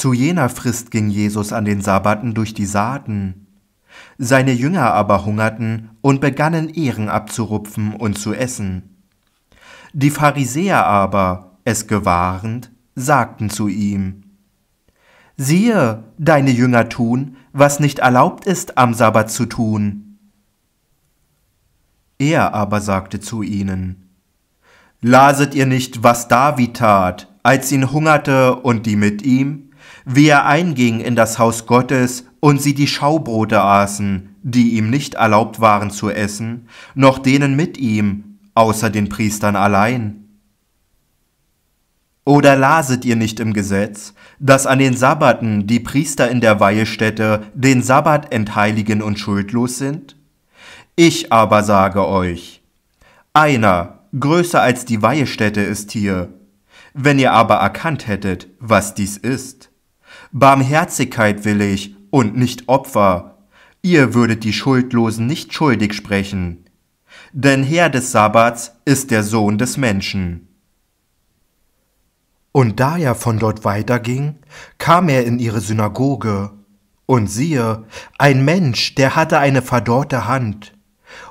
Zu jener Frist ging Jesus an den Sabbaten durch die Saaten. Seine Jünger aber hungerten und begannen Ehren abzurupfen und zu essen. Die Pharisäer aber, es gewahrend, sagten zu ihm, Siehe, deine Jünger tun, was nicht erlaubt ist am Sabbat zu tun. Er aber sagte zu ihnen, Laset ihr nicht, was David tat, als ihn hungerte und die mit ihm? wie er einging in das Haus Gottes und sie die Schaubrote aßen, die ihm nicht erlaubt waren zu essen, noch denen mit ihm, außer den Priestern allein. Oder laset ihr nicht im Gesetz, dass an den Sabbaten die Priester in der Weihestätte den Sabbat entheiligen und schuldlos sind? Ich aber sage euch, einer größer als die Weihestätte ist hier, wenn ihr aber erkannt hättet, was dies ist, Barmherzigkeit will ich und nicht Opfer. Ihr würdet die Schuldlosen nicht schuldig sprechen. Denn Herr des Sabbats ist der Sohn des Menschen. Und da er von dort weiterging, kam er in ihre Synagoge. Und siehe, ein Mensch, der hatte eine verdorrte Hand.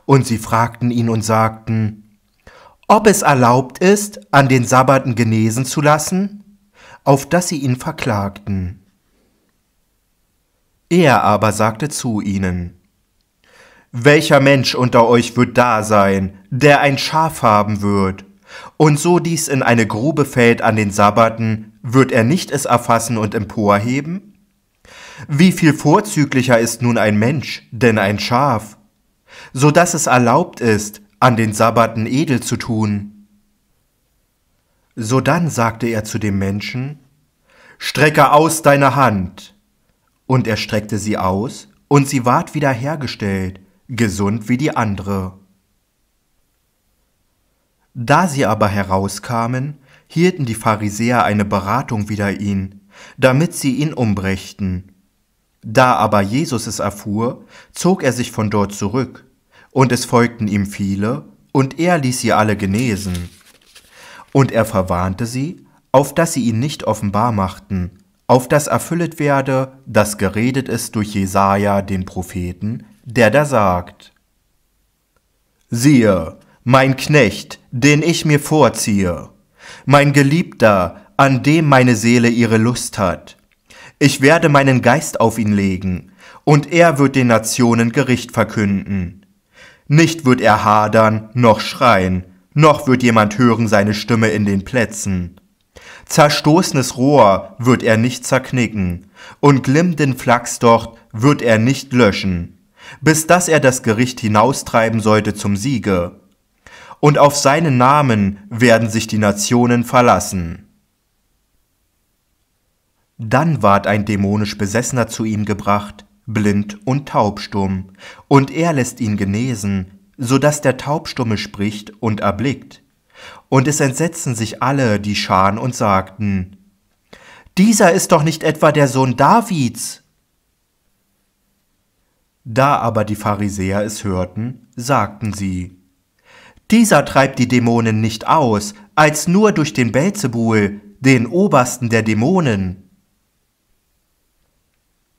Und sie fragten ihn und sagten, ob es erlaubt ist, an den Sabbaten genesen zu lassen, auf dass sie ihn verklagten. Er aber sagte zu ihnen, Welcher Mensch unter euch wird da sein, der ein Schaf haben wird? Und so dies in eine Grube fällt an den Sabbaten, wird er nicht es erfassen und emporheben? Wie viel vorzüglicher ist nun ein Mensch, denn ein Schaf, so dass es erlaubt ist, an den Sabbaten edel zu tun. Sodann sagte er zu dem Menschen, Strecke aus deine Hand. Und er streckte sie aus, und sie ward wieder hergestellt, gesund wie die andere. Da sie aber herauskamen, hielten die Pharisäer eine Beratung wider ihn, damit sie ihn umbrächten. Da aber Jesus es erfuhr, zog er sich von dort zurück, und es folgten ihm viele, und er ließ sie alle genesen. Und er verwarnte sie, auf dass sie ihn nicht offenbar machten, auf das erfüllet werde, das geredet ist durch Jesaja den Propheten, der da sagt: Siehe, mein Knecht, den ich mir vorziehe, mein Geliebter, an dem meine Seele ihre Lust hat. Ich werde meinen Geist auf ihn legen, und er wird den Nationen Gericht verkünden. Nicht wird er hadern, noch schreien, noch wird jemand hören seine Stimme in den Plätzen. Zerstoßenes Rohr wird er nicht zerknicken, und glimmenden Flachs dort wird er nicht löschen, bis dass er das Gericht hinaustreiben sollte zum Siege. Und auf seinen Namen werden sich die Nationen verlassen. Dann ward ein dämonisch Besessener zu ihm gebracht, blind und taubstumm, und er lässt ihn genesen, so dass der Taubstumme spricht und erblickt. Und es entsetzten sich alle, die schahen und sagten, Dieser ist doch nicht etwa der Sohn Davids. Da aber die Pharisäer es hörten, sagten sie, Dieser treibt die Dämonen nicht aus, als nur durch den Belzebul, den Obersten der Dämonen.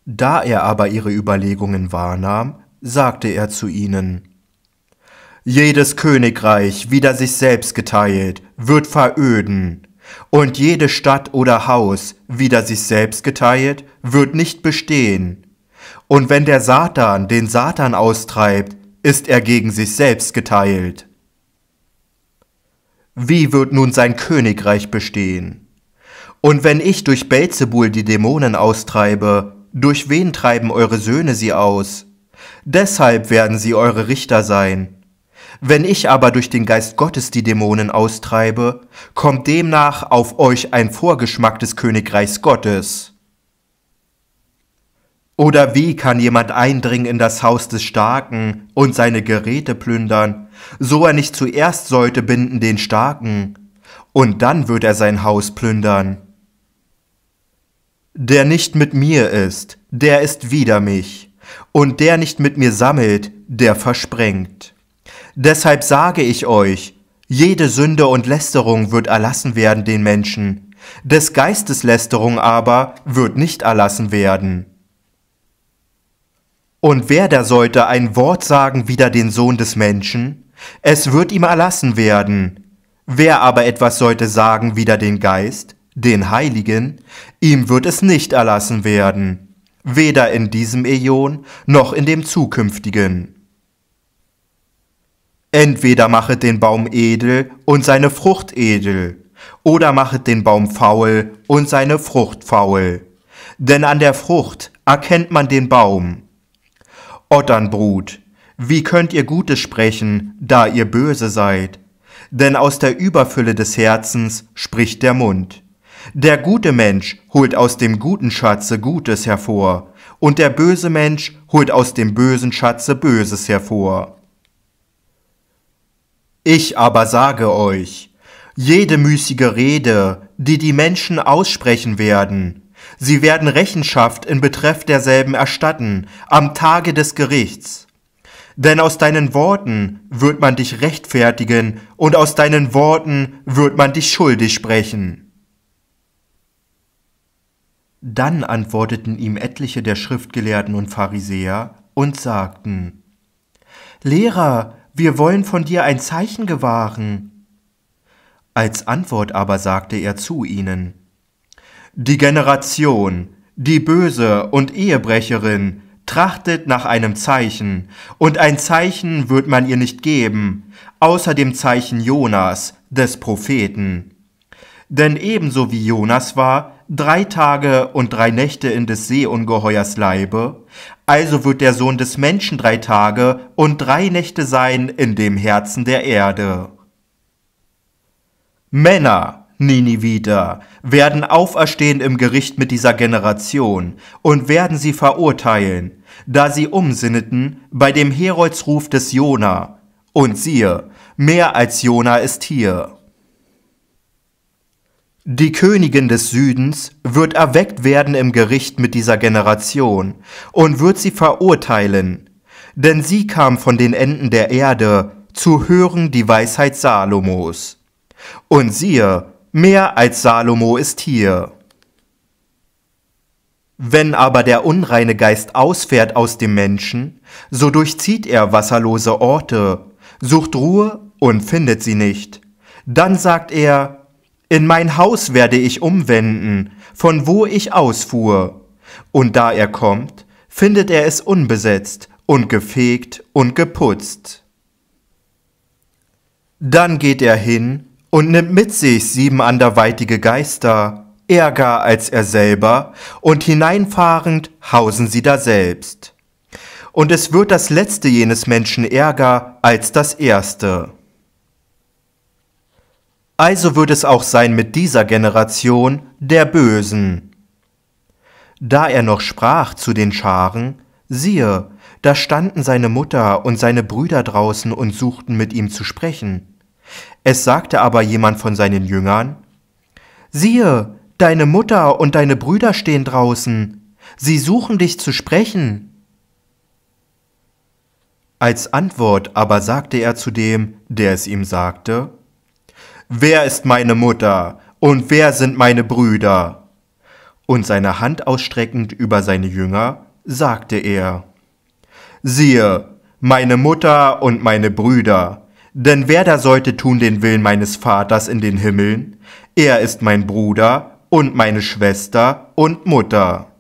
Da er aber ihre Überlegungen wahrnahm, sagte er zu ihnen, jedes Königreich, wieder sich selbst geteilt, wird veröden. Und jede Stadt oder Haus, wieder sich selbst geteilt, wird nicht bestehen. Und wenn der Satan den Satan austreibt, ist er gegen sich selbst geteilt. Wie wird nun sein Königreich bestehen? Und wenn ich durch Belzebul die Dämonen austreibe, durch wen treiben eure Söhne sie aus? Deshalb werden sie eure Richter sein. Wenn ich aber durch den Geist Gottes die Dämonen austreibe, kommt demnach auf euch ein Vorgeschmack des Königreichs Gottes. Oder wie kann jemand eindringen in das Haus des Starken und seine Geräte plündern, so er nicht zuerst sollte binden den Starken, und dann wird er sein Haus plündern. Der nicht mit mir ist, der ist wider mich, und der nicht mit mir sammelt, der versprengt. Deshalb sage ich euch, jede Sünde und Lästerung wird erlassen werden den Menschen, des Geistes Lästerung aber wird nicht erlassen werden. Und wer da sollte ein Wort sagen wider den Sohn des Menschen, es wird ihm erlassen werden. Wer aber etwas sollte sagen wider den Geist, den Heiligen, ihm wird es nicht erlassen werden, weder in diesem Äon noch in dem zukünftigen. Entweder machet den Baum edel und seine Frucht edel, oder machet den Baum faul und seine Frucht faul. Denn an der Frucht erkennt man den Baum. Otternbrut, wie könnt ihr Gutes sprechen, da ihr böse seid? Denn aus der Überfülle des Herzens spricht der Mund. Der gute Mensch holt aus dem guten Schatze Gutes hervor, und der böse Mensch holt aus dem bösen Schatze Böses hervor. Ich aber sage euch, jede müßige Rede, die die Menschen aussprechen werden, sie werden Rechenschaft in Betreff derselben erstatten am Tage des Gerichts. Denn aus deinen Worten wird man dich rechtfertigen und aus deinen Worten wird man dich schuldig sprechen. Dann antworteten ihm etliche der Schriftgelehrten und Pharisäer und sagten, Lehrer, wir wollen von dir ein Zeichen gewahren. Als Antwort aber sagte er zu ihnen, Die Generation, die böse und Ehebrecherin, trachtet nach einem Zeichen, und ein Zeichen wird man ihr nicht geben, außer dem Zeichen Jonas, des Propheten. Denn ebenso wie Jonas war, drei Tage und drei Nächte in des Seeungeheuers Leibe, also wird der Sohn des Menschen drei Tage und drei Nächte sein in dem Herzen der Erde. Männer, Niniviter, werden auferstehen im Gericht mit dieser Generation und werden sie verurteilen, da sie umsinneten bei dem Heroldsruf des Jona. Und siehe, mehr als Jona ist hier. Die Königin des Südens wird erweckt werden im Gericht mit dieser Generation und wird sie verurteilen, denn sie kam von den Enden der Erde zu hören die Weisheit Salomos. Und siehe, mehr als Salomo ist hier. Wenn aber der unreine Geist ausfährt aus dem Menschen, so durchzieht er wasserlose Orte, sucht Ruhe und findet sie nicht. Dann sagt er, in mein Haus werde ich umwenden, von wo ich ausfuhr. Und da er kommt, findet er es unbesetzt und gefegt und geputzt. Dann geht er hin und nimmt mit sich sieben anderweitige Geister, ärger als er selber, und hineinfahrend hausen sie daselbst. Und es wird das letzte jenes Menschen ärger als das erste. Also wird es auch sein mit dieser Generation der Bösen. Da er noch sprach zu den Scharen, siehe, da standen seine Mutter und seine Brüder draußen und suchten mit ihm zu sprechen. Es sagte aber jemand von seinen Jüngern, siehe, deine Mutter und deine Brüder stehen draußen, sie suchen dich zu sprechen. Als Antwort aber sagte er zu dem, der es ihm sagte, Wer ist meine Mutter? Und wer sind meine Brüder? Und seine Hand ausstreckend über seine Jünger, sagte er, Siehe, meine Mutter und meine Brüder, denn wer da sollte tun den Willen meines Vaters in den Himmeln, er ist mein Bruder und meine Schwester und Mutter.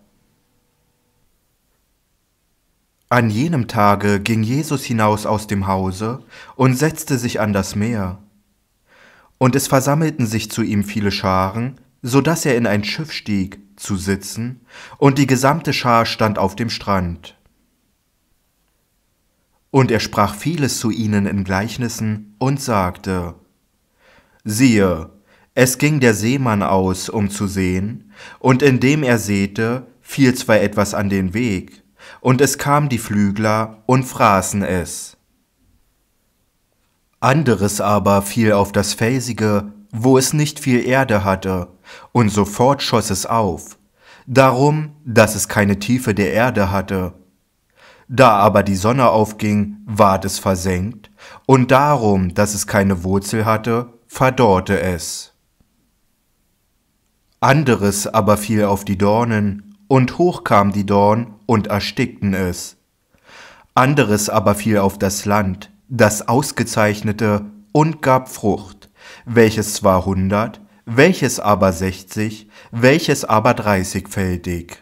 An jenem Tage ging Jesus hinaus aus dem Hause und setzte sich an das Meer und es versammelten sich zu ihm viele Scharen, so dass er in ein Schiff stieg, zu sitzen, und die gesamte Schar stand auf dem Strand. Und er sprach vieles zu ihnen in Gleichnissen und sagte, Siehe, es ging der Seemann aus, um zu sehen, und indem er säte, fiel zwar etwas an den Weg, und es kamen die Flügler und fraßen es. Anderes aber fiel auf das Felsige, wo es nicht viel Erde hatte, und sofort schoss es auf, darum, dass es keine Tiefe der Erde hatte. Da aber die Sonne aufging, ward es versenkt, und darum, dass es keine Wurzel hatte, verdorrte es. Anderes aber fiel auf die Dornen, und hoch kam die Dorn und erstickten es. Anderes aber fiel auf das Land, das ausgezeichnete und gab Frucht, welches zwar hundert, welches aber sechzig, welches aber dreißigfältig.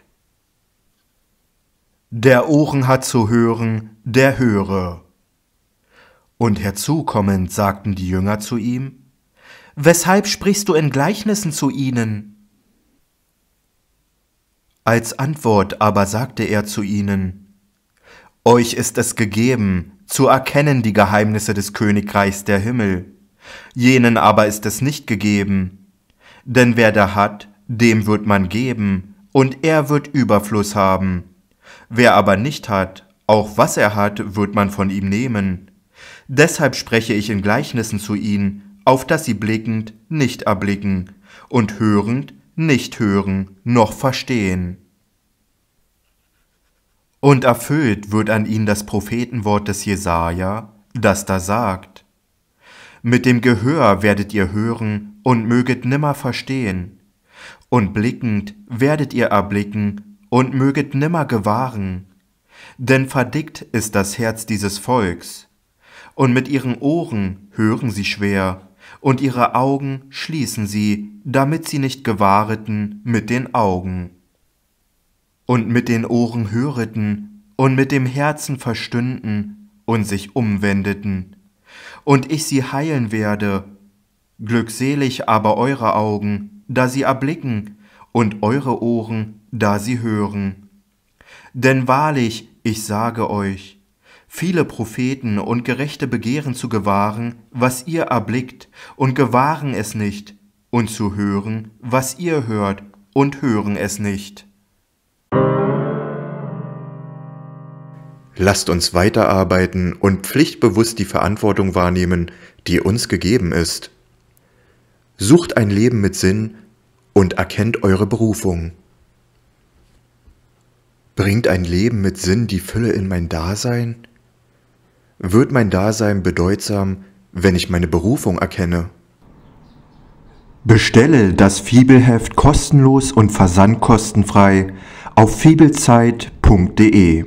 Der Ohren hat zu hören, der höre. Und herzukommend sagten die Jünger zu ihm, Weshalb sprichst du in Gleichnissen zu ihnen? Als Antwort aber sagte er zu ihnen, Euch ist es gegeben, zu erkennen die Geheimnisse des Königreichs der Himmel. Jenen aber ist es nicht gegeben. Denn wer da hat, dem wird man geben, und er wird Überfluss haben. Wer aber nicht hat, auch was er hat, wird man von ihm nehmen. Deshalb spreche ich in Gleichnissen zu ihnen, auf dass sie blickend nicht erblicken und hörend nicht hören noch verstehen. Und erfüllt wird an ihnen das Prophetenwort des Jesaja, das da sagt: Mit dem Gehör werdet ihr hören und möget nimmer verstehen, und blickend werdet ihr erblicken und möget nimmer gewahren. Denn verdickt ist das Herz dieses Volks, und mit ihren Ohren hören sie schwer, und ihre Augen schließen sie, damit sie nicht gewahreten mit den Augen und mit den Ohren höreten und mit dem Herzen verstünden und sich umwendeten, und ich sie heilen werde. Glückselig aber eure Augen, da sie erblicken, und eure Ohren, da sie hören. Denn wahrlich, ich sage euch, viele Propheten und Gerechte begehren zu gewahren, was ihr erblickt, und gewahren es nicht, und zu hören, was ihr hört, und hören es nicht. Lasst uns weiterarbeiten und pflichtbewusst die Verantwortung wahrnehmen, die uns gegeben ist. Sucht ein Leben mit Sinn und erkennt eure Berufung. Bringt ein Leben mit Sinn die Fülle in mein Dasein? Wird mein Dasein bedeutsam, wenn ich meine Berufung erkenne? Bestelle das Fibelheft kostenlos und versandkostenfrei auf fibelzeit.de